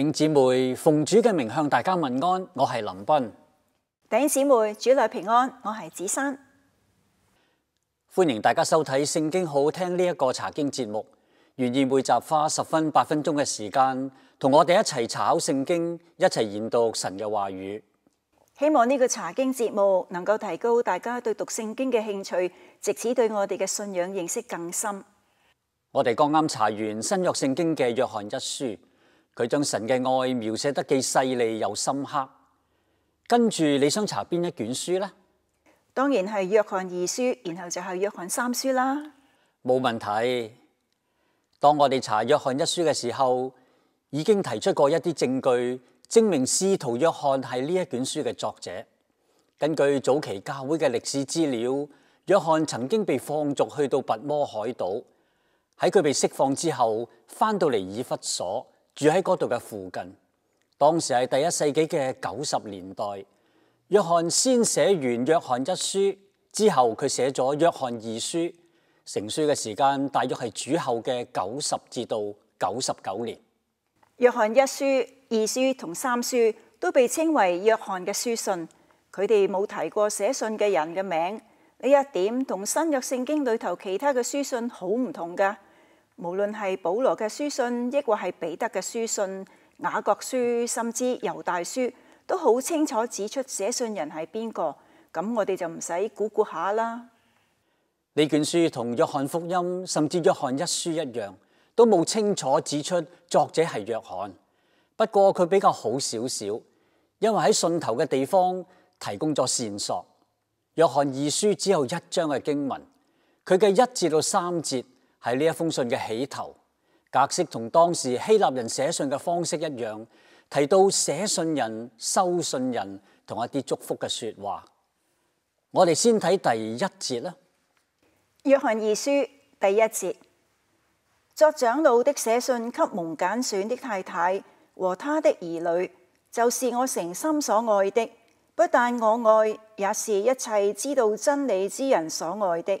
弟兄姊妹，奉主嘅名向大家问安，我系林斌。弟兄姊妹，主内平安，我系子珊。欢迎大家收睇圣经好听呢一个查经节目，愿意每集花十分八分钟嘅时间，同我哋一齐查考圣经，一齐研读神嘅话语。希望呢个查经节目能够提高大家对读圣经嘅兴趣，直此对我哋嘅信仰认识更深。我哋刚啱查完新约圣经嘅约翰一书。佢将神嘅爱描写得既细腻又深刻。跟住你想查边一卷书呢？当然系约翰二书，然后就系约翰三书啦。冇问题。当我哋查约翰一书嘅时候，已经提出过一啲证据，证明司徒约翰系呢一卷书嘅作者。根据早期教会嘅历史资料，约翰曾经被放逐去到拔摩海岛。喺佢被释放之后，翻到嚟以弗所。住喺嗰度嘅附近，当时系第一世纪嘅九十年代。约翰先写完《约翰一书》之后，佢写咗《约翰二书》。成书嘅时间大约系主后嘅九十至到九十九年。《约翰一书》、《二书》同《三书》都被称为约翰嘅书信。佢哋冇提过写信嘅人嘅名，呢一点同新约圣经里头其他嘅书信好唔同噶。无论系保罗嘅书信，亦或系彼得嘅书信、雅各书，甚至犹大书，都好清楚指出写信人系边个。咁我哋就唔使估估下啦。呢卷书同约翰福音，甚至约翰一书一样，都冇清楚指出作者系约翰。不过佢比较好少少，因为喺信头嘅地方提供咗线索。约翰二书只有一章嘅经文，佢嘅一至到三节。系呢一封信嘅起头，格式同当时希腊人写信嘅方式一样，提到写信人、收信人同一啲祝福嘅说话。我哋先睇第一节啦，《约翰二书》第一节，作长老的写信给蒙拣选的太太和他的儿女，就是我诚心所爱的，不但我爱，也是一切知道真理之人所爱的。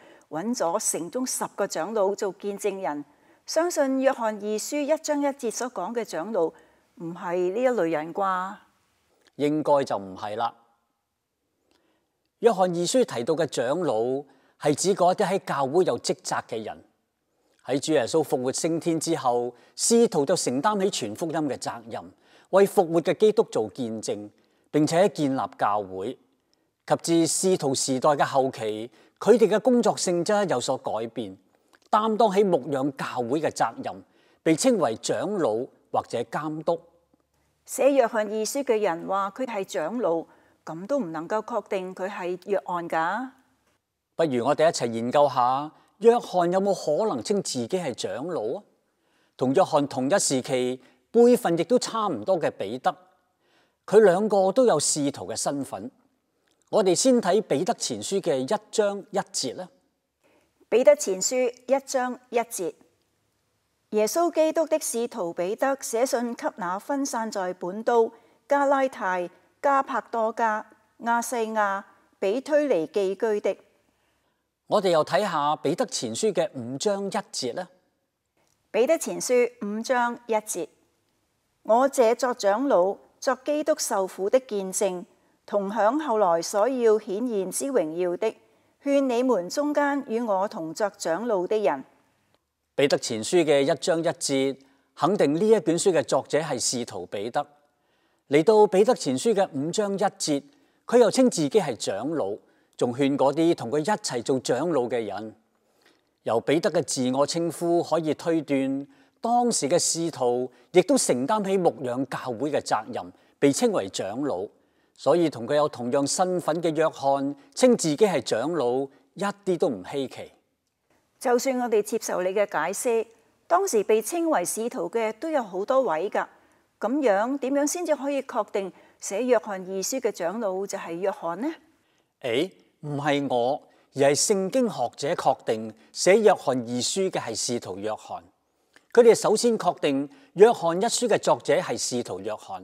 揾咗城中十个长老做见证人，相信约翰二书一章一节所讲嘅长老唔系呢一类人啩？应该就唔系啦。约翰二书提到嘅长老系指嗰啲喺教会有职责嘅人。喺主耶稣复活升天之后，司徒就承担起全福音嘅责任，为复活嘅基督做见证，并且建立教会，及至司徒时代嘅后期。佢哋嘅工作性质有所改变，担当起牧养教会嘅责任，被称为长老或者监督。写约翰二书嘅人话佢系长老，咁都唔能够确定佢系约翰噶。不如我哋一齐研究下，约翰有冇可能称自己系长老啊？同约翰同一时期、辈份亦都差唔多嘅彼得，佢两个都有仕途嘅身份。我哋先睇彼得前书嘅一章一节啦。彼得前书一章一节，耶稣基督的使徒彼得写信给那分散在本都、加拉太、加帕多加、亚西亚、比推尼寄居的。我哋又睇下彼得前书嘅五章一节啦。彼得前书五章一节，我这作长老、作基督受苦的见证。同享后来所要显现之荣耀的，劝你们中间与我同作长老的人。彼得前书嘅一章一节肯定呢一卷书嘅作者系使徒彼得。嚟到彼得前书嘅五章一节，佢又称自己系长老，仲劝嗰啲同佢一齐做长老嘅人。由彼得嘅自我称呼可以推断，当时嘅使徒亦都承担起牧养教会嘅责任，被称为长老。所以同佢有同样身份嘅约翰称自己系长老，一啲都唔稀奇。就算我哋接受你嘅解释，当时被称为使徒嘅都有好多位噶。咁样点样先至可以确定写约翰二书嘅长老就系约翰呢？诶，唔系我，而系圣经学者确定写约翰二书嘅系使徒约翰。佢哋首先确定约翰一书嘅作者系使徒约翰。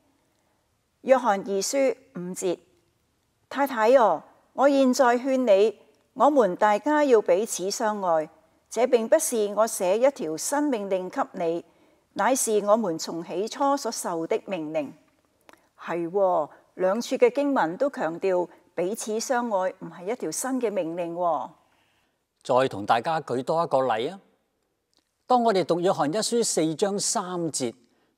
约翰二书五节，太太哦，我现在劝你，我们大家要彼此相爱。这并不是我写一条新命令给你，乃是我们从起初所受的命令。系两处嘅经文都强调彼此相爱唔系一条新嘅命令。再同大家举多一个例啊！当我哋读约翰一书四章三节。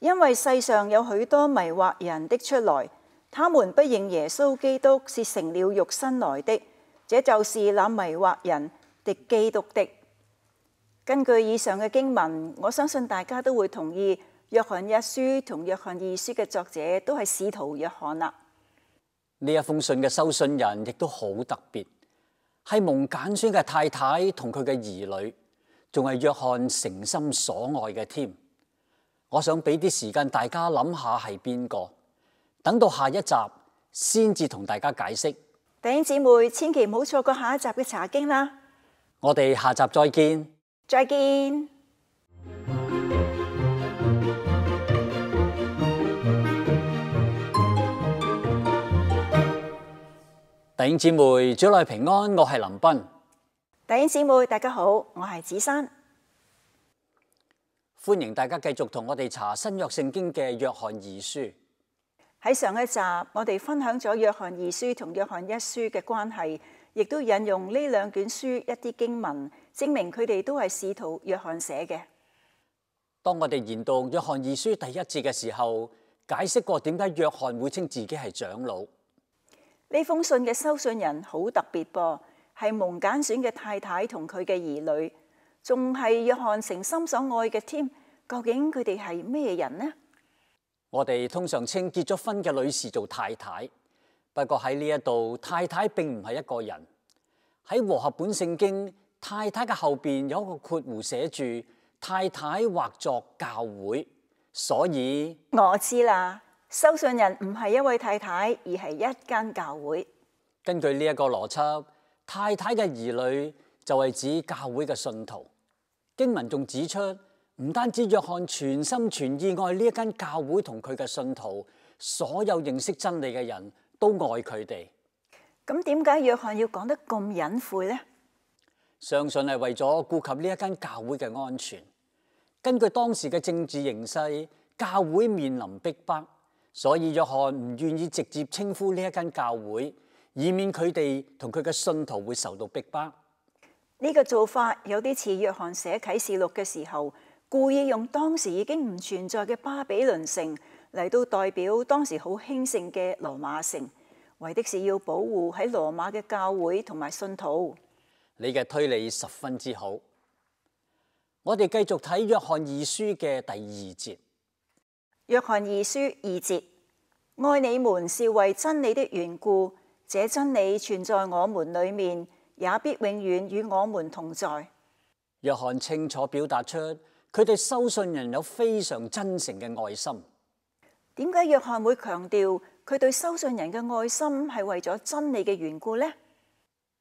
因为世上有许多迷惑人的出来，他们不认耶稣基督是成了肉身来的，这就是那迷惑人的基督的。根据以上嘅经文，我相信大家都会同意，约翰一书同约翰二书嘅作者都系使徒约翰啦。呢一封信嘅收信人亦都好特别，系蒙拣选嘅太太同佢嘅儿女，仲系约翰诚心所爱嘅添。我想俾啲时间大家谂下系边个，等到下一集先至同大家解释。弟兄姊妹，千祈唔好错过下一集嘅查经啦！我哋下集再见，再见。弟兄姊妹，主内平安，我系林斌。弟兄姊妹，大家好，我系子珊。欢迎大家继续同我哋查新约圣经嘅约翰二书。喺上一集，我哋分享咗约翰二书同约翰一书嘅关系，亦都引用呢两卷书一啲经文，证明佢哋都系试图约翰写嘅。当我哋研读约翰二书第一节嘅时候，解释过点解约翰会称自己系长老。呢封信嘅收信人好特别噃，系蒙拣选嘅太太同佢嘅儿女。仲系约翰诚心所爱嘅添，究竟佢哋系咩人呢？我哋通常称结咗婚嘅女士做太太，不过喺呢一度，太太并唔系一个人。喺和合本圣经，太太嘅后边有一个括弧写住太太或作教会，所以我知啦，收信人唔系一位太太，而系一间教会。根据呢一个逻辑，太太嘅儿女。就系指教会嘅信徒，经民仲指出，唔单止约翰全心全意爱呢一间教会同佢嘅信徒，所有认识真理嘅人都爱佢哋。咁点解约翰要讲得咁隐晦呢？相信系为咗顾及呢一间教会嘅安全。根据当时嘅政治形势，教会面临逼迫，所以约翰唔愿意直接称呼呢一间教会，以免佢哋同佢嘅信徒会受到逼迫。呢个做法有啲似约翰写启示录嘅时候，故意用当时已经唔存在嘅巴比伦城嚟到代表当时好兴盛嘅罗马城，为的是要保护喺罗马嘅教会同埋信徒。你嘅推理十分之好，我哋继续睇约翰二书嘅第二节。约翰二书二节，爱你们是为真理的缘故，这真理存在我们里面。也必永远与我们同在。约翰清楚表达出佢对收信人有非常真诚嘅爱心。点解约翰会强调佢对收信人嘅爱心系为咗真理嘅缘故呢？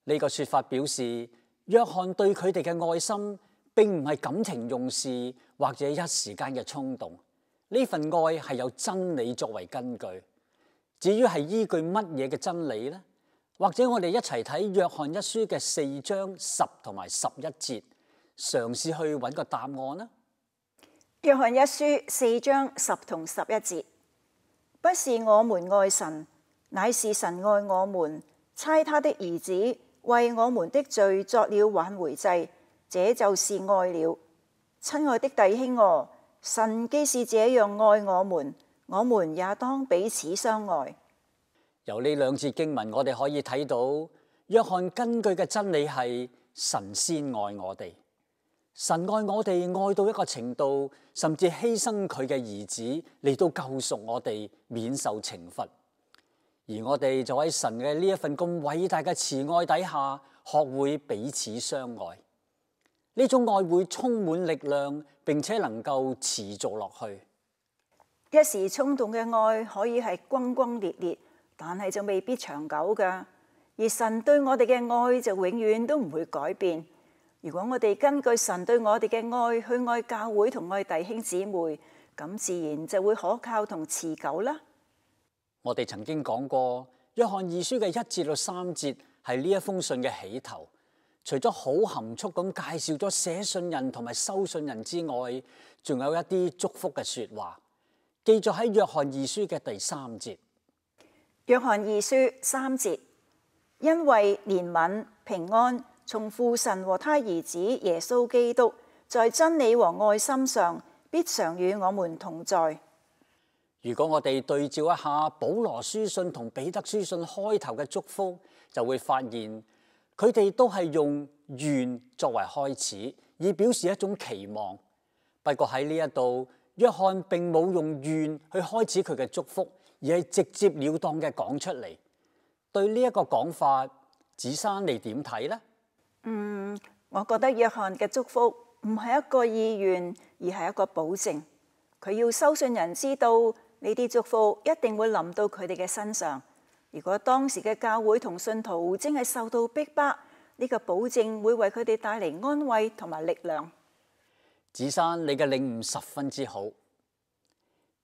呢个说法表示，约翰对佢哋嘅爱心并唔系感情用事或者一时间嘅冲动。呢份爱系有真理作为根据。至于系依据乜嘢嘅真理呢？或者我哋一齐睇约翰一书嘅四章十同埋十一节，尝试去揾个答案啦。约翰一书四章十同十一节，不是我们爱神，乃是神爱我们，猜他的儿子为我们的罪作了挽回祭，这就是爱了。亲爱的弟兄哦，神既是这样爱我们，我们也当彼此相爱。由呢两节经文，我哋可以睇到，约翰根据嘅真理系：神先爱我哋，神爱我哋爱到一个程度，甚至牺牲佢嘅儿子嚟到救赎我哋，免受惩罚。而我哋就喺神嘅呢一份咁伟大嘅慈爱底下，学会彼此相爱。呢种爱会充满力量，并且能够持续落去。一时冲动嘅爱可以系轰轰烈烈。但系就未必长久噶，而神对我哋嘅爱就永远都唔会改变。如果我哋根据神对我哋嘅爱去爱教会同爱弟兄姊妹，咁自然就会可靠同持久啦。我哋曾经讲过《约翰二书》嘅一节到三节系呢一封信嘅起头，除咗好含蓄咁介绍咗写信人同埋收信人之外，仲有一啲祝福嘅说话，记在喺《约翰二书》嘅第三节。约翰二书三节，因为怜悯、平安，从父神和他儿子耶稣基督，在真理和爱心上，必常与我们同在。如果我哋对照一下保罗书信同彼得书信开头嘅祝福，就会发现佢哋都系用愿作为开始，以表示一种期望。不过喺呢一度，约翰并冇用愿去开始佢嘅祝福。而系直接了当嘅讲出嚟，对呢一个讲法，子珊你点睇呢？嗯，我觉得约翰嘅祝福唔系一个意愿，而系一个保证。佢要收信人知道，呢啲祝福一定会临到佢哋嘅身上。如果当时嘅教会同信徒正系受到逼迫，呢个保证会为佢哋带嚟安慰同埋力量。子珊，你嘅领悟十分之好。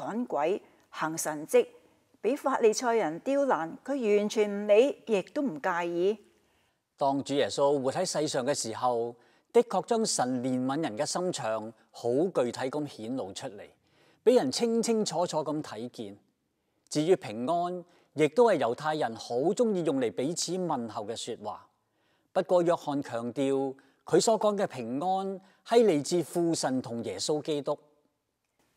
赶鬼行神迹，俾法利赛人刁难，佢完全唔理，亦都唔介意。当主耶稣活喺世上嘅时候，的确将神怜悯人嘅心肠好具体咁显露出嚟，俾人清清楚楚咁睇见。至于平安，亦都系犹太人好中意用嚟彼此问候嘅说话。不过约翰强调，佢所讲嘅平安系嚟自父神同耶稣基督。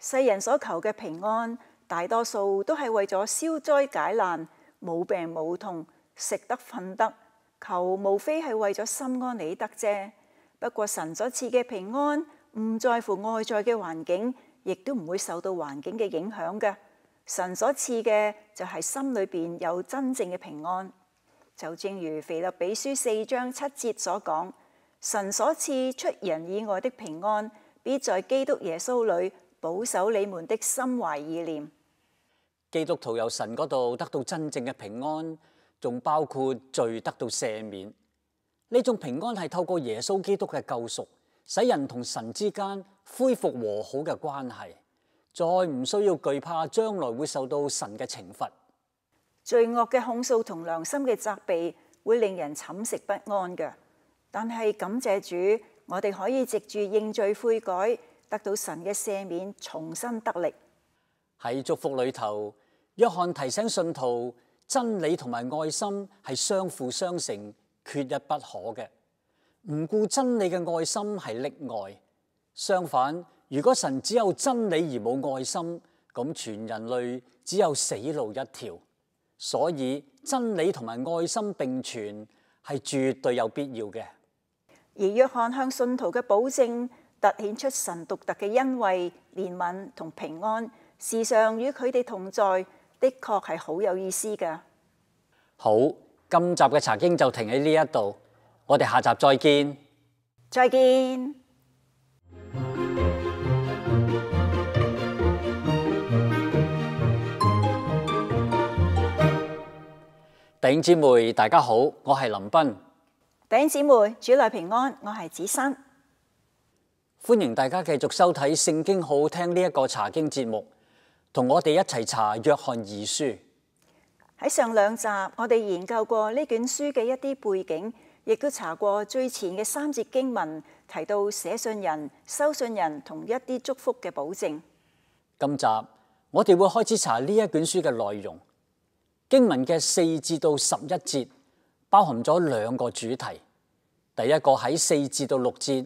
世人所求嘅平安，大多數都係為咗消災解難，冇病冇痛，食得瞓得，求無非係為咗心安理得啫。不過，神所賜嘅平安唔在乎外在嘅環境，亦都唔會受到環境嘅影響嘅。神所賜嘅就係心裏边有真正嘅平安。就正如腓立比书四章七节所講，神所賜出人以外的平安，必在基督耶穌裏。保守你们的心怀意念。基督徒由神嗰度得到真正嘅平安，仲包括罪得到赦免。呢种平安系透过耶稣基督嘅救赎，使人同神之间恢复和好嘅关系，再唔需要惧怕将来会受到神嘅惩罚。罪恶嘅控诉同良心嘅责备会令人寝食不安嘅，但系感谢主，我哋可以藉住认罪悔改。得到神嘅赦免，重新得力。喺祝福里头，约翰提醒信徒，真理同埋爱心系相辅相成，缺一不可嘅。唔顾真理嘅爱心系例外。相反，如果神只有真理而冇爱心，咁全人类只有死路一条。所以，真理同埋爱心并存系绝对有必要嘅。而约翰向信徒嘅保证。凸显出神独特嘅恩惠、怜悯同平安，时常与佢哋同在，的确系好有意思噶。好，今集嘅查经就停喺呢一度，我哋下集再见。再见。顶姊妹，大家好，我系林斌。顶姊妹，主内平安，我系子珊。欢迎大家继续收睇《圣经好听》呢一个查经节目，同我哋一齐查《约翰二书》。喺上两集，我哋研究过呢卷书嘅一啲背景，亦都查过最前嘅三节经文，提到写信人、收信人同一啲祝福嘅保证。今集我哋会开始查呢一卷书嘅内容，经文嘅四至到十一节，包含咗两个主题。第一个喺四至到六节。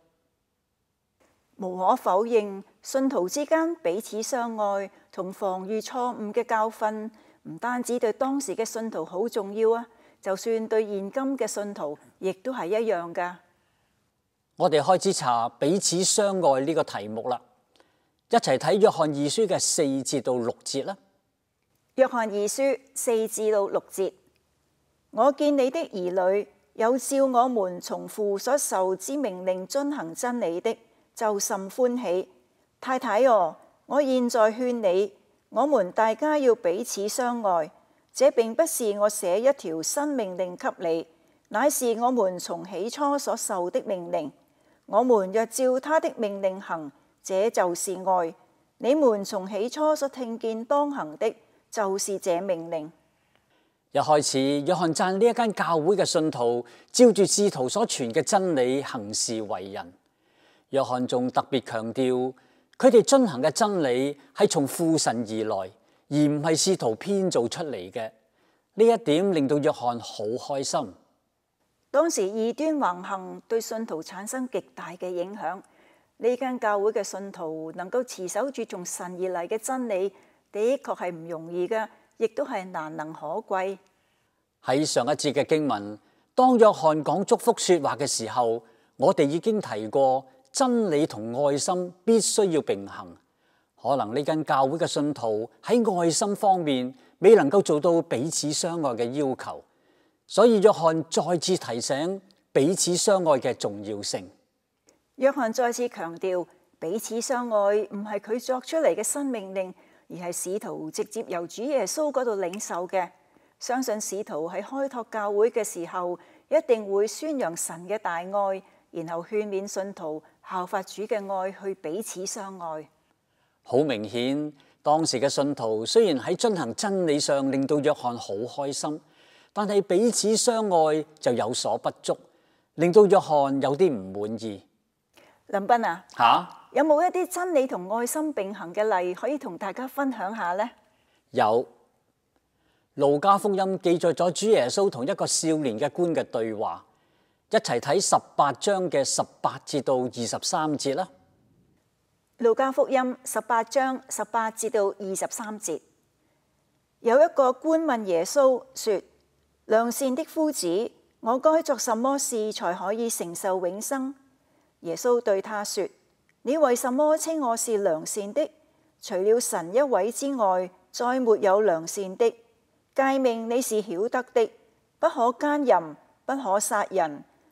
无可否认，信徒之间彼此相爱同防御错误嘅教训，唔单止对当时嘅信徒好重要啊，就算对现今嘅信徒亦都系一样噶。我哋开始查彼此相爱呢个题目啦，一齐睇约翰二书嘅四节到六节啦。约翰二书四至到六节，我见你的儿女有照我们从父所受之命令遵行真理的。就甚欢喜，太太哦！我现在劝你，我们大家要彼此相爱。这并不是我写一条新命令给你，乃是我们从起初所受的命令。我们若照他的命令行，这就是爱。你们从起初所听见当行的，就是这命令。一开始，约翰赞呢一间教会嘅信徒照住师徒所传嘅真理行事为人。约翰仲特别强调，佢哋遵行嘅真理系从父神而来，而唔系试图编造出嚟嘅。呢一点令到约翰好开心。当时异端横行，对信徒产生极大嘅影响。呢间教会嘅信徒能够持守住从神而嚟嘅真理，的确系唔容易嘅，亦都系难能可贵。喺上一节嘅经文，当约翰讲祝福说话嘅时候，我哋已经提过。真理同爱心必须要平衡，可能呢间教会嘅信徒喺爱心方面未能够做到彼此相爱嘅要求，所以约翰再次提醒彼此相爱嘅重要性。约翰再次强调彼此相爱唔系佢作出嚟嘅新命令，而系使徒直接由主耶稣嗰度领受嘅。相信使徒喺开拓教会嘅时候，一定会宣扬神嘅大爱，然后劝勉信徒。效法主嘅爱去彼此相爱，好明显。当时嘅信徒虽然喺遵行真理上令到约翰好开心，但系彼此相爱就有所不足，令到约翰有啲唔满意。林斌啊，吓有冇一啲真理同爱心并行嘅例可以同大家分享下呢？有《路加福音》记载咗主耶稣同一个少年嘅官嘅对话。一齐睇十八章嘅十八至到二十三节啦。路加福音十八章十八至到二十三节，有一个官问耶稣说：良善的夫子，我该作什么事才可以承受永生？耶稣对他说：你为什么称我是良善的？除了神一位之外，再没有良善的。界命你是晓得的，不可奸淫，不可杀人。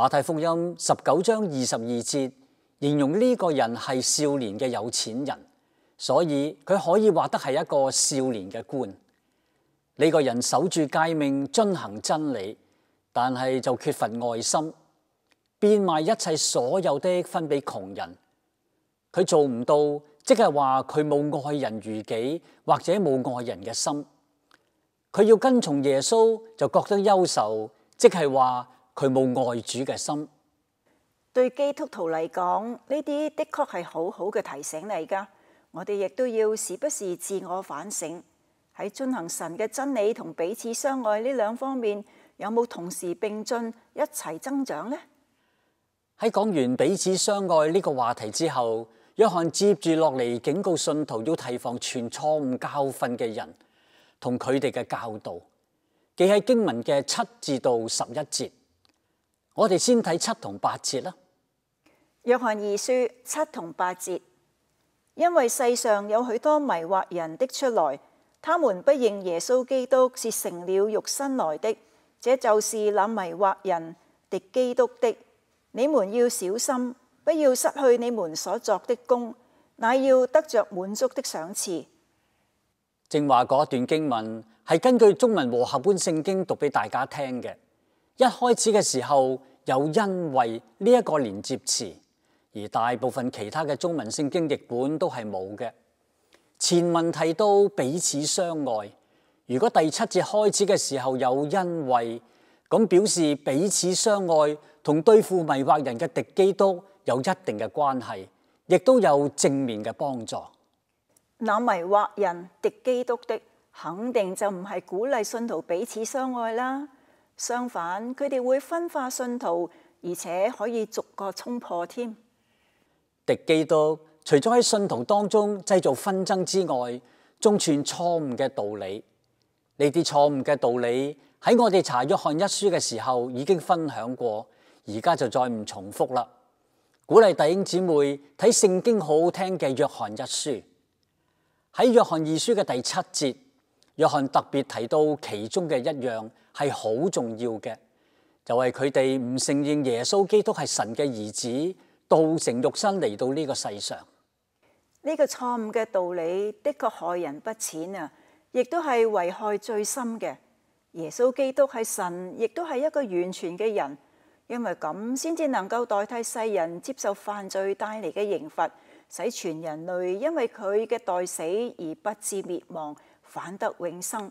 马太福音十九章二十二节形容呢个人系少年嘅有钱人，所以佢可以话得系一个少年嘅官。呢个人守住诫命，遵行真理，但系就缺乏爱心，变卖一切所有的分俾穷人。佢做唔到，即系话佢冇爱人如己，或者冇爱人嘅心。佢要跟从耶稣就觉得优秀，即系话。佢冇爱主嘅心，对基督徒嚟讲呢啲的确系好好嘅提醒嚟噶。我哋亦都要时不时自我反省喺进行神嘅真理同彼此相爱呢两方面有冇同时并进一齐增长呢？喺讲完彼此相爱呢个话题之后，约翰接住落嚟警告信徒要提防传错误教训嘅人同佢哋嘅教导，记喺经文嘅七至到十一节。我哋先睇七同八节啦。约翰二书七同八节，因为世上有许多迷惑人的出来，他们不认耶稣基督是成了肉身来的，这就是那迷惑人敌基督的。你们要小心，不要失去你们所作的功，乃要得着满足的赏赐。正话嗰段经文系根据中文和合本圣经读俾大家听嘅。一开始嘅时候有因为呢一个连接词，而大部分其他嘅中文圣经译本都系冇嘅。前文提到彼此相爱。如果第七节开始嘅时候有因为，咁表示彼此相爱同对付迷惑人嘅敌基督有一定嘅关系，亦都有正面嘅帮助。那迷惑人敌基督的肯定就唔系鼓励信徒彼此相爱啦。相反，佢哋会分化信徒，而且可以逐个冲破添。敌基督除咗喺信徒当中制造纷争之外，仲传错误嘅道理。呢啲错误嘅道理喺我哋查约翰一书嘅时候已经分享过，而家就再唔重复啦。鼓励弟兄姊妹睇圣经好听嘅约翰一书。喺约翰二书嘅第七节，约翰特别提到其中嘅一样。系好重要嘅，就系佢哋唔承认耶稣基督系神嘅儿子，道成肉身嚟到呢个世上。呢个错误嘅道理的确害人不浅啊！亦都系危害最深嘅。耶稣基督系神，亦都系一个完全嘅人，因为咁先至能够代替世人接受犯罪带嚟嘅刑罚，使全人类因为佢嘅代死而不至灭亡，反得永生。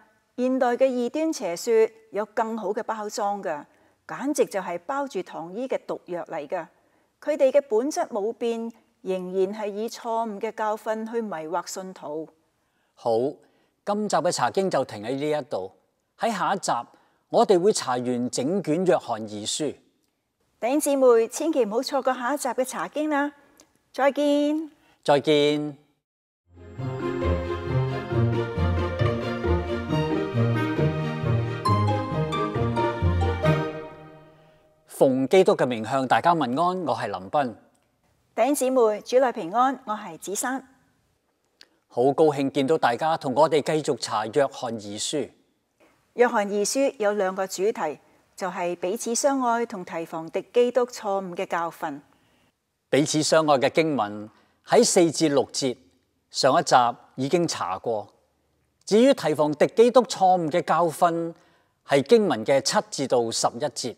现代嘅异端邪说有更好嘅包装噶，简直就系包住糖衣嘅毒药嚟噶。佢哋嘅本质冇变，仍然系以错误嘅教训去迷惑信徒。好，今集嘅茶经就停喺呢一度。喺下一集，我哋会查完整卷约翰二书。弟兄姊妹，千祈唔好错过下一集嘅茶经啦！再见，再见。奉基督嘅名向大家问安，我系林斌顶姊妹，主内平安，我系子珊。好高兴见到大家同我哋继续查约翰二书。约翰二书有两个主题，就系彼此相爱同提防敌基督错误嘅教训。彼此相爱嘅经文喺四至六节，上一集已经查过。至于提防敌基督错误嘅教训，系经文嘅七至到十一节。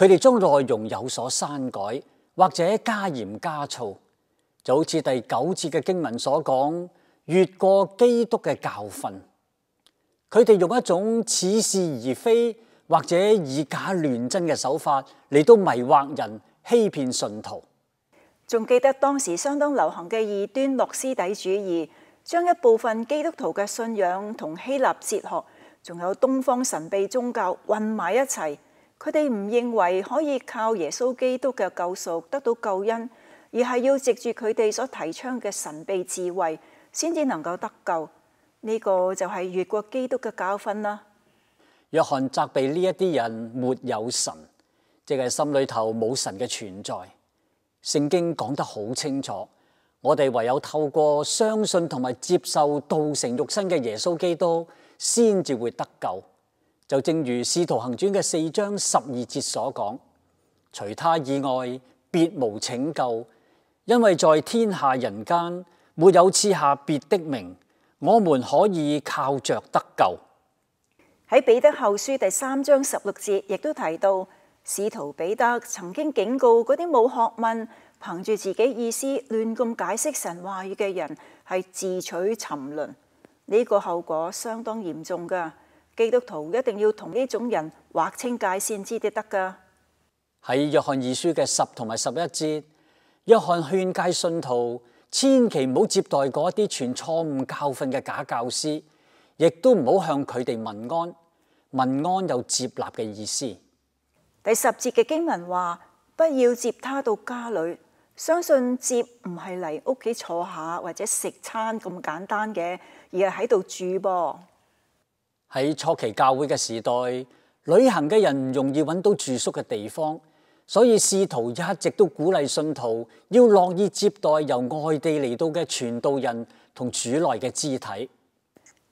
佢哋将内容有所删改或者加严加醋，就好似第九节嘅经文所讲，越过基督嘅教训，佢哋用一种似是而非或者以假乱真嘅手法嚟到迷惑人、欺骗信徒。仲记得当时相当流行嘅异端诺斯底主义，将一部分基督徒嘅信仰同希腊哲学，仲有东方神秘宗教混埋一齐。佢哋唔认为可以靠耶稣基督嘅救赎得到救恩，而系要藉住佢哋所提倡嘅神秘智慧，先至能够得救。呢个就系越过基督嘅教训啦。约翰责备呢一啲人没有神，即系心里头冇神嘅存在。圣经讲得好清楚，我哋唯有透过相信同埋接受道成肉身嘅耶稣基督，先至会得救。就正如《使徒行传》嘅四章十二节所讲，除他以外，别无拯救，因为在天下人间没有赐下别的名，我们可以靠着得救。喺彼得后书第三章十六节亦都提到，使徒彼得曾经警告嗰啲冇学问、凭住自己意思乱咁解释神话语嘅人，系自取沉沦，呢个后果相当严重噶。基督徒一定要同呢种人划清界线知至得噶。喺约翰二书嘅十同埋十一节，约翰劝诫信徒，千祈唔好接待嗰一啲传错误教训嘅假教师，亦都唔好向佢哋问安。问安有接纳嘅意思。第十节嘅经文话，不要接他到家里。相信接唔系嚟屋企坐下或者食餐咁简单嘅，而系喺度住噃。喺初期教会嘅时代，旅行嘅人容易揾到住宿嘅地方，所以试徒一直都鼓励信徒要乐意接待由外地嚟到嘅传道人同主内嘅肢体。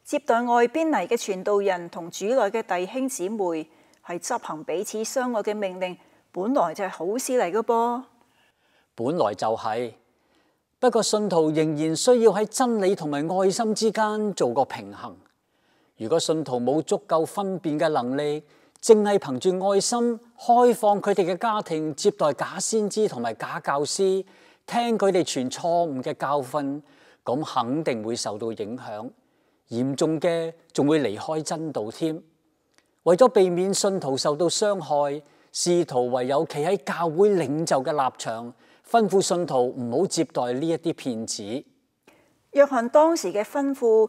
接待外边嚟嘅传道人同主内嘅弟兄姊妹，系执行彼此相爱嘅命令，本来就系好事嚟嘅噃。本来就系，不过信徒仍然需要喺真理同埋爱心之间做个平衡。如果信徒冇足够分辨嘅能力，净系凭住爱心开放佢哋嘅家庭接待假先知同埋假教师，听佢哋传错误嘅教训，咁肯定会受到影响。严重嘅仲会离开真道添。为咗避免信徒受到伤害，试徒唯有企喺教会领袖嘅立场，吩咐信徒唔好接待呢一啲骗子。约翰当时嘅吩咐。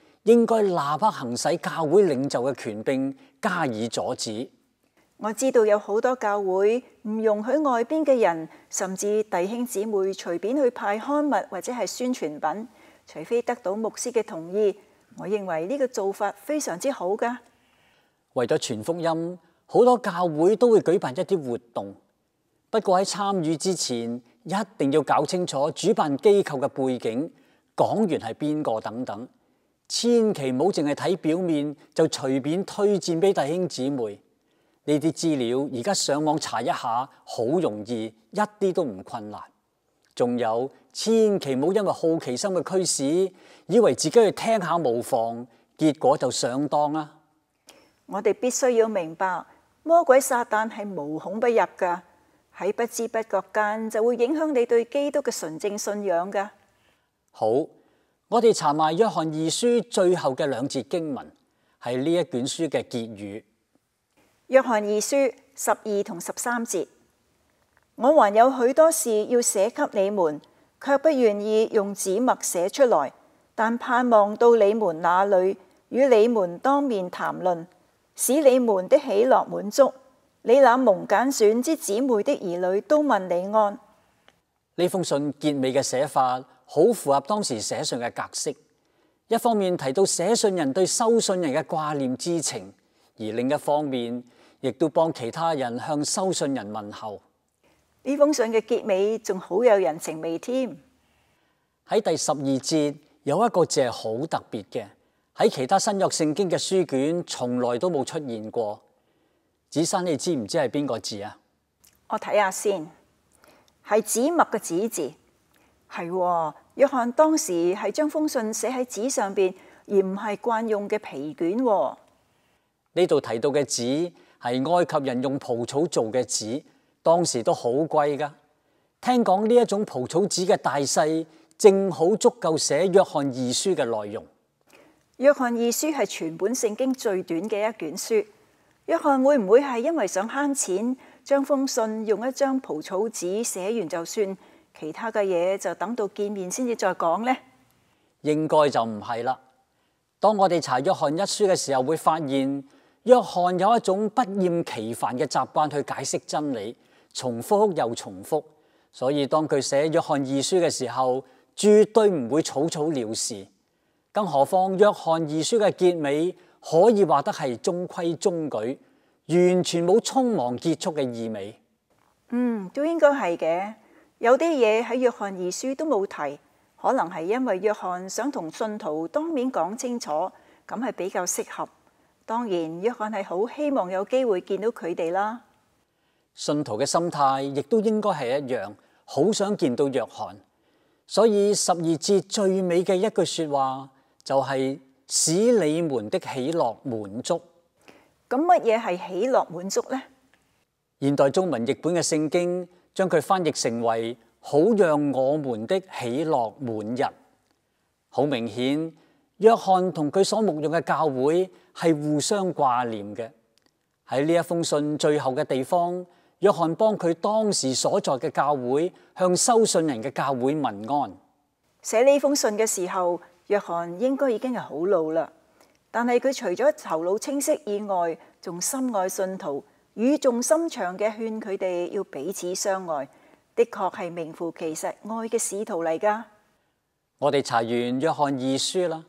应该立刻行使教会领袖嘅权，柄加以阻止。我知道有好多教会唔容许外边嘅人甚至弟兄姊妹随便去派刊物或者系宣传品，除非得到牧师嘅同意。我认为呢个做法非常之好噶。为咗传福音，好多教会都会举办一啲活动，不过喺参与之前，一定要搞清楚主办机构嘅背景、讲员系边个等等。千祈唔好净系睇表面就随便推荐俾弟兄姊妹呢啲资料，而家上网查一下，好容易，一啲都唔困难。仲有，千祈唔好因为好奇心嘅驱使，以为自己去听下无妨，结果就上当啦。我哋必须要明白，魔鬼撒旦系无孔不入噶，喺不知不觉间就会影响你对基督嘅纯正信仰噶。好。我哋查埋约翰二书最后嘅两节经文，系呢一卷书嘅结语。约翰二书十二同十三节，我还有许多事要写给你们，却不愿意用纸墨写出来，但盼望到你们那里，与你们当面谈论，使你们的喜乐满足。你那蒙拣选之姊妹的儿女都问你安。呢封信结尾嘅写法。好符合当时写信嘅格式，一方面提到写信人对收信人嘅挂念之情，而另一方面亦都帮其他人向收信人问候。呢封信嘅结尾仲好有人情味添。喺第十二节有一个字系好特别嘅，喺其他新约圣经嘅书卷从来都冇出现过。子珊，你知唔知系边个字啊？我睇下先，系子墨嘅子字，系。约翰当时系将封信写喺纸上边，而唔系惯用嘅皮卷。呢度提到嘅纸系埃及人用蒲草做嘅纸，当时都好贵噶。听讲呢一种蒲草纸嘅大细正好足够写约翰二书嘅内容。约翰二书系全本圣经最短嘅一卷书。约翰会唔会系因为想悭钱，将封信用一张蒲草纸写完就算？其他嘅嘢就等到见面先至再讲呢？应该就唔系啦。当我哋查约翰一书嘅时候，会发现约翰有一种不厌其烦嘅习惯去解释真理，重复又重复。所以当佢写约翰二书嘅时候，绝对唔会草草了事。更何况约翰二书嘅结尾可以话得系中规中矩，完全冇匆忙结束嘅意味。嗯，都应该系嘅。有啲嘢喺约翰二书都冇提，可能系因为约翰想同信徒当面讲清楚，咁系比较适合。当然，约翰系好希望有机会见到佢哋啦。信徒嘅心态亦都应该系一样，好想见到约翰。所以十二节最美嘅一句说话就系使你们的喜乐满足。咁乜嘢系喜乐满足呢？现代中文译本嘅圣经。将佢翻译成为好让我们的喜乐满溢，好明显。约翰同佢所牧用嘅教会系互相挂念嘅。喺呢一封信最后嘅地方，约翰帮佢当时所在嘅教会向收信人嘅教会问安。写呢封信嘅时候，约翰应该已经系好老啦，但系佢除咗头脑清晰以外，仲深爱信徒。语重心长嘅劝佢哋要彼此相爱，的确系名副其实爱嘅使徒嚟噶。我哋查完约翰二书啦，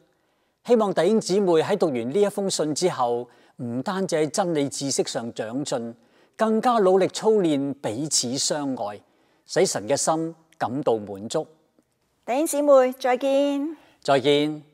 希望弟兄姊妹喺读完呢一封信之后，唔单止喺真理知识上长进，更加努力操练彼此相爱，使神嘅心感到满足。弟兄姊妹，再见，再见。